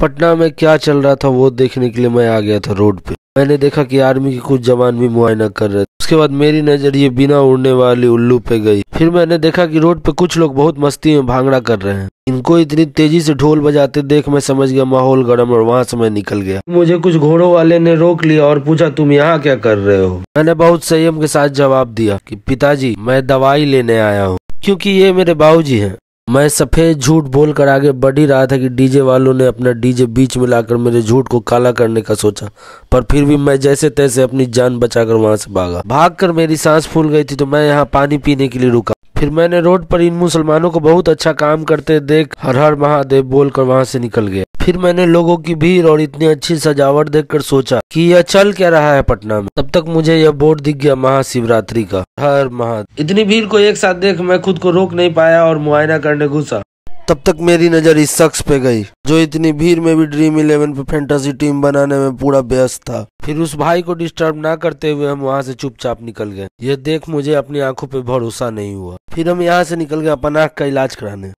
पटना में क्या चल रहा था वो देखने के लिए मैं आ गया था रोड पे मैंने देखा कि आर्मी के कुछ जवान भी मुआयना कर रहे थे उसके बाद मेरी नजर ये बिना उड़ने वाली उल्लू पे गई फिर मैंने देखा कि रोड पे कुछ लोग बहुत मस्ती में भांगड़ा कर रहे हैं इनको इतनी तेजी से ढोल बजाते देख मैं समझ गया माहौल गर्म और वहाँ से मैं निकल गया मुझे कुछ घोड़ो वाले ने रोक लिया और पूछा तुम यहाँ क्या कर रहे हो मैंने बहुत संयम के साथ जवाब दिया की पिताजी मैं दवाई लेने आया हूँ क्योंकि ये मेरे बाबूजी हैं मैं सफ़ेद झूठ बोलकर आगे बढ़ ही रहा था कि डीजे वालों ने अपना डीजे बीच में लाकर मेरे झूठ को काला करने का सोचा पर फिर भी मैं जैसे तैसे अपनी जान बचाकर वहां से भागा भागकर मेरी सांस फूल गई थी तो मैं यहाँ पानी पीने के लिए रुका फिर मैंने रोड पर इन मुसलमानों को बहुत अच्छा काम करते देख हर हर महादेव बोलकर वहां से निकल गया फिर मैंने लोगों की भीड़ और इतनी अच्छी सजावट देखकर सोचा कि यह चल क्या रहा है पटना में तब तक मुझे यह बोर्ड दिख गया महाशिवरात्रि का हर महा इतनी भीड़ को एक साथ देख मैं खुद को रोक नहीं पाया और मुआयना करने घुसा तब तक मेरी नजर इस शख्स पे गई जो इतनी भीड़ में भी ड्रीम इलेवन पे फैंटेसी टीम बनाने में पूरा व्यस्त था फिर उस भाई को डिस्टर्ब ना करते हुए हम वहाँ से चुपचाप निकल गए यह देख मुझे अपनी आंखों पे भरोसा नहीं हुआ फिर हम यहाँ से निकल गए अपना आँख का इलाज कराने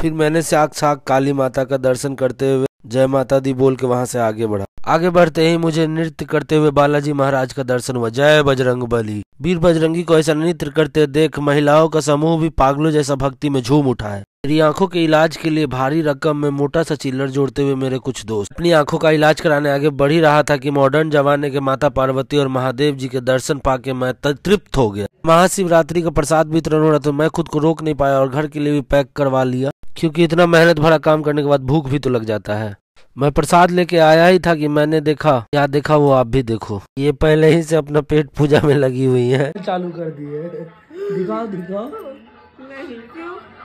फिर मैंने साग साग काली माता का दर्शन करते हुए जय माता दी बोल के वहां से आगे बढ़ा आगे बढ़ते ही मुझे नृत्य करते हुए बालाजी महाराज का दर्शन हुआ जय बजरंग बली वीर बजरंगी को ऐसा नृत्य करते देख महिलाओं का समूह भी पागलों जैसा भक्ति में झूम उठा है मेरी आंखों के इलाज के लिए भारी रकम में मोटा सा चिल्लर जोड़ते हुए मेरे कुछ दोस्त अपनी आंखों का इलाज कराने आगे बढ़ ही रहा था कि मॉडर्न जमाने के माता पार्वती और महादेव जी के दर्शन पाके मैं तृप्त हो गया महाशिवरात्रि का प्रसाद वितरण हो रहा था तो मैं खुद को रोक नहीं पाया और घर के लिए भी पैक करवा लिया क्योंकि इतना मेहनत भरा काम करने के बाद भूख भी तो लग जाता है मैं प्रसाद लेके आया ही था कि मैंने देखा क्या देखा वो आप भी देखो ये पहले ही से अपना पेट पूजा में लगी हुई है चालू कर दिए दिखाओ दिखाओ नहीं क्यों